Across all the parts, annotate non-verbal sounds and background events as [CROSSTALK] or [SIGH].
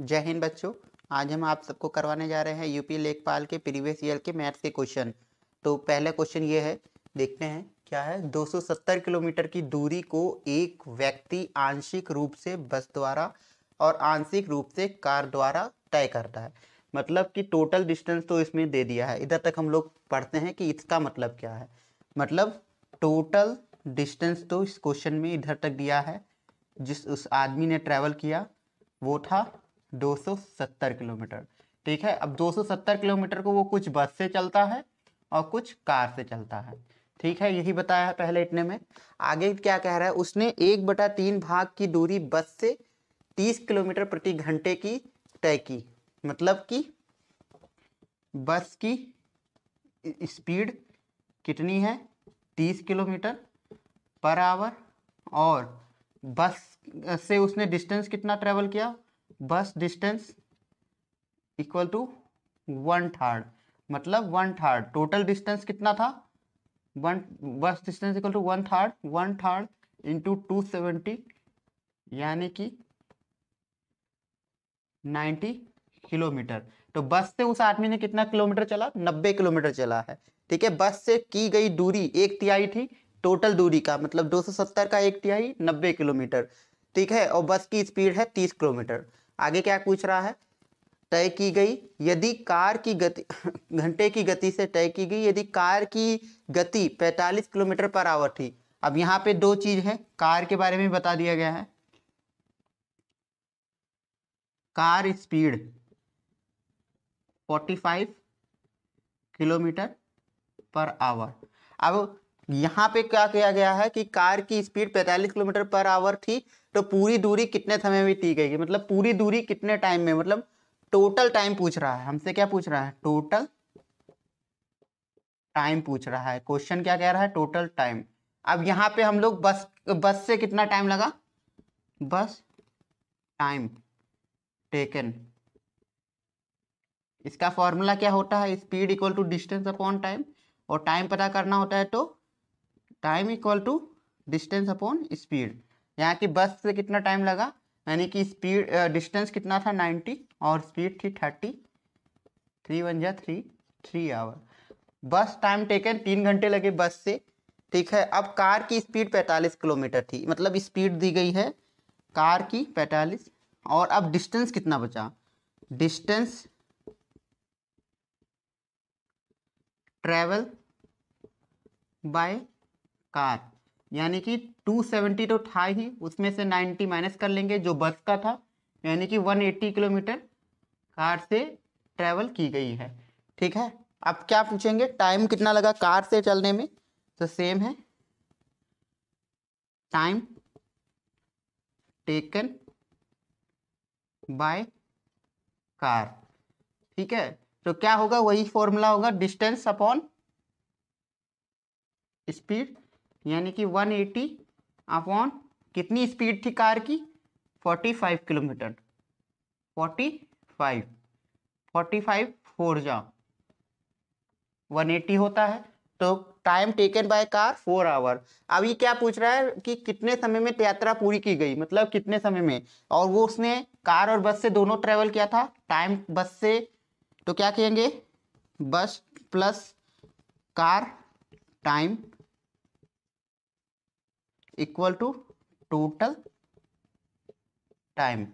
जय हिंद बच्चों आज हम आप सबको करवाने जा रहे हैं यूपी लेखपाल के प्रीवियस ईयर के मैथ्स के क्वेश्चन तो पहला क्वेश्चन ये है देखते हैं क्या है 270 किलोमीटर की दूरी को एक व्यक्ति आंशिक रूप से बस द्वारा और आंशिक रूप से कार द्वारा तय करता है मतलब कि टोटल डिस्टेंस तो इसमें दे दिया है इधर तक हम लोग पढ़ते हैं कि इसका मतलब क्या है मतलब टोटल डिस्टेंस तो इस क्वेश्चन में इधर तक दिया है जिस उस आदमी ने ट्रैवल किया वो था 270 किलोमीटर ठीक है अब 270 किलोमीटर को वो कुछ बस से चलता है और कुछ कार से चलता है ठीक है यही बताया है पहले इतने में आगे क्या कह रहा है उसने एक बटा तीन भाग की दूरी बस से 30 किलोमीटर प्रति घंटे की तय की मतलब कि बस की स्पीड कितनी है 30 किलोमीटर पर आवर और बस से उसने डिस्टेंस कितना ट्रेवल किया bus distance equal to one third मतलब वन थर्ड टोटल डिस्टेंस कितना था one bus distance equal to one third one third into two seventy यानी कि नाइन्टी किलोमीटर तो बस से उस आदमी ने कितना किलोमीटर चला नब्बे किलोमीटर चला है ठीक है बस से की गई दूरी एक तिहाई थी टोटल दूरी का मतलब 270 का एक तिहाई नब्बे किलोमीटर ठीक है और बस की स्पीड है तीस किलोमीटर आगे क्या पूछ रहा है तय की गई यदि कार की गति [LAUGHS] घंटे की गति से तय की गई यदि कार की गति 45 किलोमीटर पर आवर थी अब यहाँ पे दो चीज है कार के बारे में बता दिया गया है car speed 45 kilometre per hour अब यहाँ पे क्या किया गया है कि कार की स्पीड 45 किलोमीटर पर आवर थी तो पूरी दूरी कितने समय में टी गई मतलब पूरी दूरी कितने टाइम में मतलब टोटल टाइम पूछ रहा है हमसे क्या पूछ रहा है टोटल टाइम पूछ रहा है क्वेश्चन क्या कह रहा है टोटल टाइम अब यहाँ पे हम लोग बस बस से कितना टाइम लगा बस टाइम टेकन इसका फॉर्मूला क्या होता है speed equal to distance upon time और टाइम पता करना होता है तो time equal to distance upon speed यहाँ की बस से कितना टाइम लगा यानी कि स्पीड डिस्टेंस कितना था 90 और स्पीड थी 30 थ्री वन जा three three hour bus time taken तीन घंटे लगे बस से ठीक है अब कार की स्पीड 45 किलोमीटर थी मतलब स्पीड दी गई है कार की 45 और अब डिस्टेंस कितना बचा डिस्टेंस ट्रेवल बाय कार यानी कि 270 तो था ही उसमें से 90 माइनस कर लेंगे जो बस का था यानी कि 180 किलोमीटर कार से ट्रेवल की गई है ठीक है अब क्या पूछेंगे टाइम कितना लगा कार से चलने में तो सेम है टाइम टेकन बाय कार ठीक है तो क्या होगा वही फॉर्मूला होगा डिस्टेंस अपॉन स्पीड यानी कि 180 एटी अपॉन कितनी स्पीड थी कार की 45 किलोमीटर 45 45 फोर जा 180 होता है तो time taken by car four hour अब ये क्या पूछ रहा है कि कितने समय में यात्रा पूरी की गई मतलब कितने समय में और वो उसने कार और बस से दोनों ट्रेवल किया था टाइम बस से तो क्या कहेंगे bus plus car time equal to total time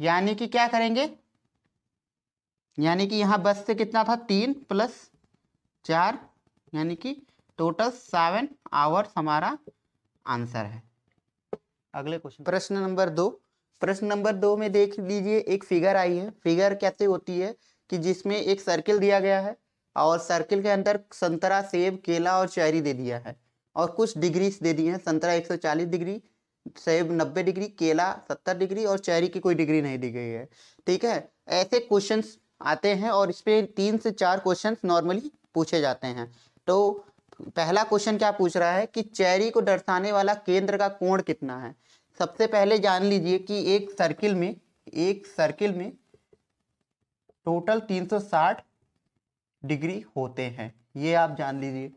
यानी कि क्या करेंगे यानी कि यहाँ बस से कितना था तीन प्लस चार यानी कि टोटल सेवन आवर्स हमारा आंसर है अगले क्वेश्चन प्रश्न नंबर दो प्रश्न नंबर दो में देख लीजिए एक फिगर आई है फिगर कैसे होती है कि जिसमें एक सर्किल दिया गया है और सर्किल के अंदर संतरा सेब केला और चेरी दे दिया है और कुछ डिग्रीज दे दी हैं संतरा 140 डिग्री सेब 90 डिग्री केला 70 डिग्री और चेरी की कोई डिग्री नहीं दी गई है ठीक है ऐसे क्वेश्चन आते हैं और इस पर तीन से चार क्वेश्चन नॉर्मली पूछे जाते हैं तो पहला क्वेश्चन क्या पूछ रहा है कि चेरी को दर्शाने वाला केंद्र का कोण कितना है सबसे पहले जान लीजिए कि एक सर्किल में एक सर्किल में टोटल 360 डिग्री होते हैं ये आप जान लीजिए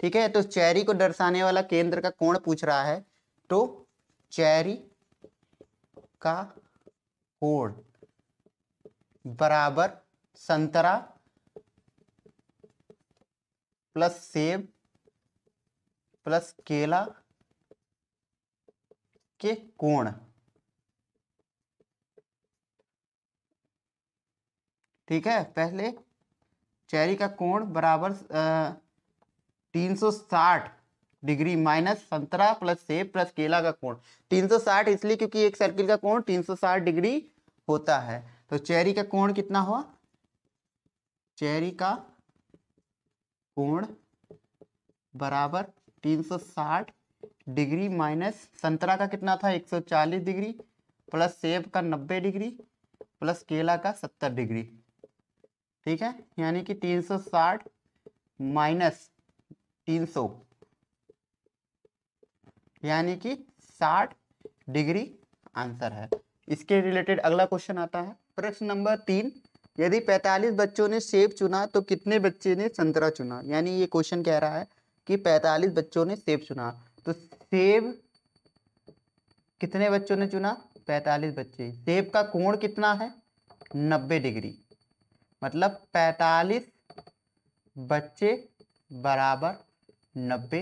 ठीक है तो चेरी को दर्शाने वाला केंद्र का कोण पूछ रहा है तो चेरी का कोण बराबर संतरा प्लस सेब प्लस केला के कोण ठीक है पहले चेरी का कोण बराबर आ, 360 डिग्री माइनस संतरा प्लस सेब प्लस केला का कोण 360 इसलिए क्योंकि एक सर्किल का कोण 360 डिग्री होता है तो चेरी का कोण कितना हुआ चेरी का कोण बराबर 360 डिग्री माइनस संतरा का कितना था 140 डिग्री प्लस सेब का 90 डिग्री प्लस केला का 70 डिग्री ठीक है यानी कि 360 माइनस तीन सौ यानी कि साठ डिग्री आंसर है इसके रिलेटेड अगला क्वेश्चन आता है प्रश्न नंबर तीन यदि 45 बच्चों ने सेब चुना तो कितने बच्चे ने संतरा चुना यानी ये क्वेश्चन कह रहा है कि 45 बच्चों ने सेब चुना तो सेब कितने बच्चों ने चुना 45 बच्चे सेब का कोण कितना है 90 डिग्री मतलब 45 बच्चे बराबर नब्बे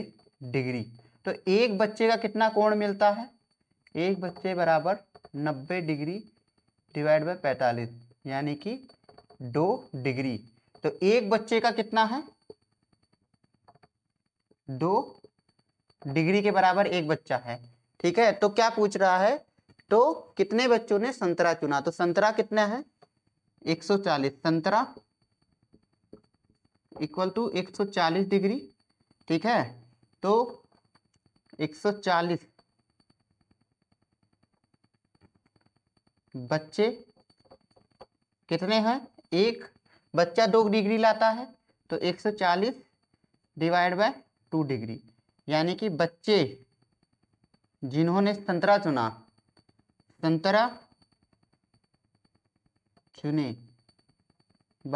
डिग्री तो एक बच्चे का कितना कोण मिलता है एक बच्चे बराबर नब्बे डिग्री डिवाइड बाय पैंतालीस यानी कि दो डिग्री तो एक बच्चे का कितना है दो डिग्री के बराबर एक बच्चा है ठीक है तो क्या पूछ रहा है तो कितने बच्चों ने संतरा चुना तो संतरा कितना है 140 संतरा इक्वल टू 140 डिग्री ठीक है तो 140 बच्चे कितने हैं एक बच्चा दो डिग्री लाता है तो 140 डिवाइड बाय टू डिग्री यानी कि बच्चे जिन्होंने संतरा चुना संतरा चुने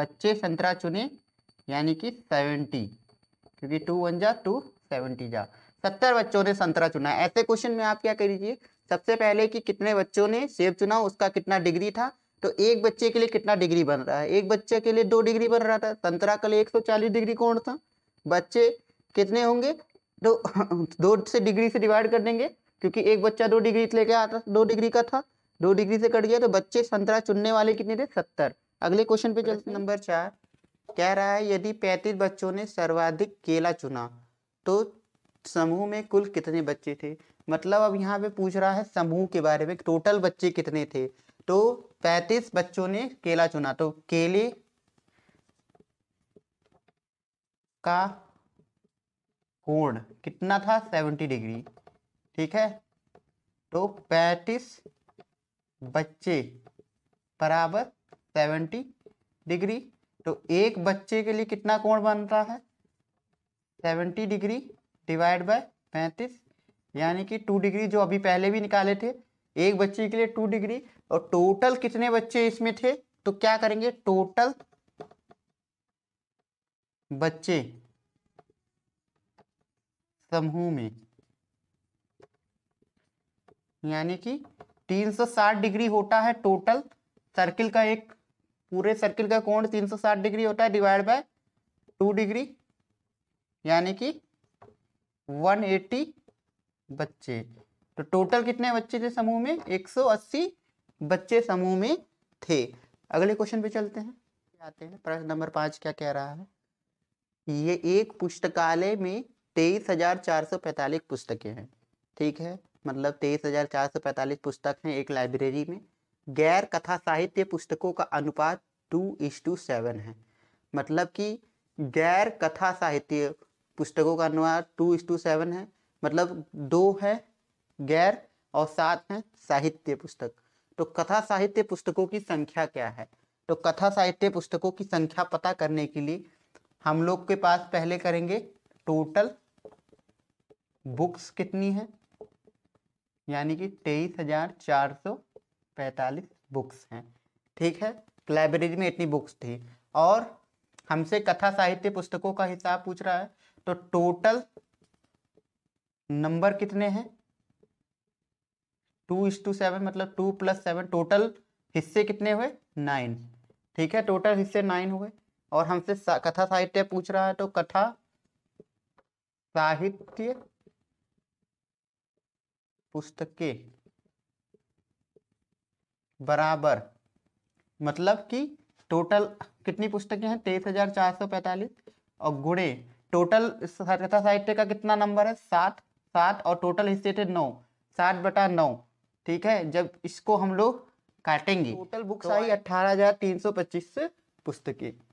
बच्चे संतरा चुने यानी कि सेवेंटी क्योंकि टू वन जा टू सेवेंटी जा सत्तर बच्चों ने संतरा चुना ऐसे क्वेश्चन में आप क्या लीजिए सबसे पहले कि कितने बच्चों ने सेब चुना उसका कितना डिग्री था तो एक बच्चे के लिए कितना डिग्री बन रहा है एक बच्चे के लिए दो डिग्री बन रहा था संतरा के लिए चालीस डिग्री कौन था बच्चे कितने होंगे तो दो से डिग्री से डिवाइड कर देंगे क्योंकि एक बच्चा दो डिग्री लेके आता दो डिग्री का था दो डिग्री से कट गया तो बच्चे संतरा चुनने वाले कितने थे सत्तर अगले क्वेश्चन पे चलते नंबर चार कह रहा है यदि पैंतीस बच्चों ने सर्वाधिक केला चुना तो समूह में कुल कितने बच्चे थे मतलब अब यहाँ पे पूछ रहा है समूह के बारे में टोटल बच्चे कितने थे तो पैंतीस बच्चों ने केला चुना तो केले का कोण कितना था सेवेंटी डिग्री ठीक है तो पैतीस बच्चे बराबर सेवेंटी डिग्री तो एक बच्चे के लिए कितना कोण बन रहा है सेवेंटी डिग्री डिवाइड बाय पैंतीस यानी कि टू डिग्री जो अभी पहले भी निकाले थे एक बच्चे के लिए टू डिग्री और टोटल कितने बच्चे इसमें थे तो क्या करेंगे टोटल बच्चे समूह में यानी कि 360 डिग्री होता है टोटल सर्किल का एक पूरे सर्किल का कोण 360 डिग्री होता है डिवाइड बाय टू डिग्री यानी कि 180 बच्चे तो टोटल कितने बच्चे थे समूह में 180 बच्चे समूह में थे अगले क्वेश्चन पे चलते हैं आते हैं प्रश्न नंबर पांच क्या कह रहा है ये एक पुस्तकालय में तेईस हजार चार सौ पैंतालीस पुस्तकें हैं ठीक है मतलब तेईस हजार चार सौ पैंतालीस पुस्तक हैं एक लाइब्रेरी में गैर कथा साहित्य पुस्तकों का अनुपात टू इस टू सेवन है मतलब कि गैर कथा साहित्य पुस्तकों का अनुपात टू इस टू सेवन है मतलब दो है गैर और सात है साहित्य पुस्तक तो कथा साहित्य पुस्तकों की संख्या क्या है तो कथा साहित्य पुस्तकों की संख्या पता करने के लिए हम लोग के पास पहले करेंगे टोटल बुक्स कितनी है यानी कि तेईस हजार चार सौ पैंतालीस बुक्स हैं ठीक है लाइब्रेरी में इतनी बुक्स थी और हमसे कथा साहित्य पुस्तकों का हिसाब पूछ रहा है तो टोटल नंबर कितने हैं टू इस टू सेवन मतलब टू प्लस सेवन टोटल हिस्से कितने हुए नाइन ठीक है टोटल हिस्से नाइन हुए और हमसे सा, कथा साहित्य पूछ रहा है तो कथा साहित्य पुस्तकें बराबर मतलब कि टोटल कितनी पुस्तकें हैं तेईस हजार चार सौ पैंतालीस और गुणे टोटल कथा साहित्य का कितना नंबर है सात सात और टोटल हिस्से थे नौ सात बटा नौ ठीक है जब इसको हम लोग काटेंगे टोटल तो बुक्स आई अट्ठारह हजार तीन सौ पच्चीस पुस्तकें